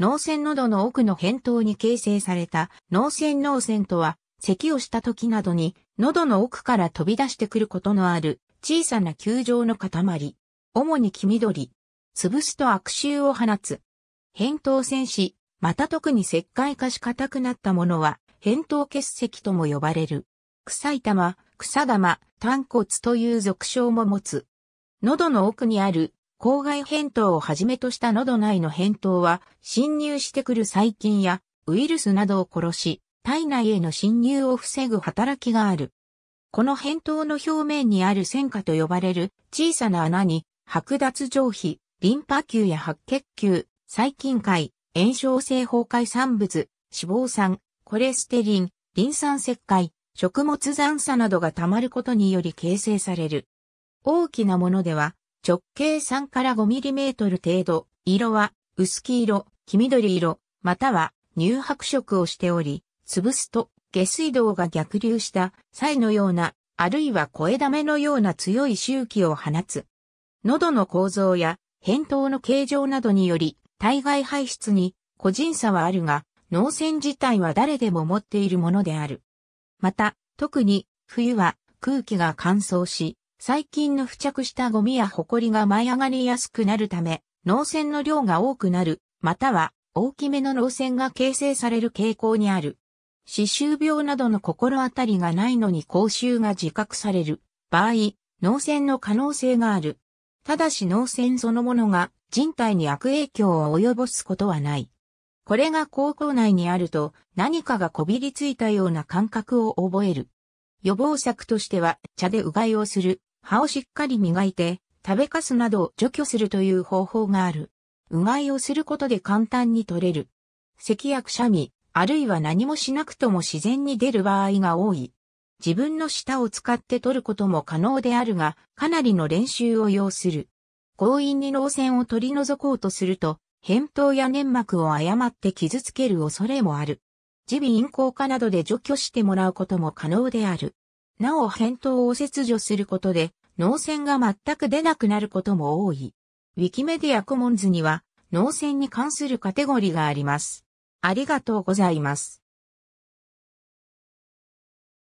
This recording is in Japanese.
脳腺喉の奥の扁桃に形成された脳腺脳腺とは、咳をした時などに喉の奥から飛び出してくることのある小さな球状の塊。主に黄緑。潰すと悪臭を放つ。扁桃腺士、また特に石灰化し硬くなったものは、扁桃結石とも呼ばれる。臭い玉、草玉、炭骨という俗称も持つ。喉の奥にある口外扁桃をはじめとした喉内の扁桃は侵入してくる細菌やウイルスなどを殺し、体内への侵入を防ぐ働きがある。この扁桃の表面にある線下と呼ばれる小さな穴に剥奪上皮、リンパ球や白血球、細菌界、炎症性崩壊産物、脂肪酸、コレステリン、リン酸石灰、食物残渣などが溜まることにより形成される。大きなものでは直径3から5ミリメートル程度、色は薄黄色、黄緑色、または乳白色をしており、潰すと下水道が逆流した際のような、あるいは声だめのような強い周期を放つ。喉の構造や扁桃の形状などにより、体外排出に個人差はあるが、脳腺自体は誰でも持っているものである。また、特に冬は空気が乾燥し、最近の付着したゴミや埃が舞い上がりやすくなるため、脳線の量が多くなる、または大きめの脳線が形成される傾向にある。歯周病などの心当たりがないのに口臭が自覚される場合、脳線の可能性がある。ただし脳線そのものが人体に悪影響を及ぼすことはない。これが口腔内にあると何かがこびりついたような感覚を覚える。予防策としては茶でうがいをする、歯をしっかり磨いて、食べかすなどを除去するという方法がある。うがいをすることで簡単に取れる。咳やくしゃみ、あるいは何もしなくとも自然に出る場合が多い。自分の舌を使って取ることも可能であるが、かなりの練習を要する。強引に脳栓を取り除こうとすると、扁桃や粘膜を誤って傷つける恐れもある。耳鼻咽喉科などで除去してもらうことも可能である。なお返答を切除することで、脳線が全く出なくなることも多い。ウィキメディアコモンズには、脳線に関するカテゴリがあります。ありがとうございます。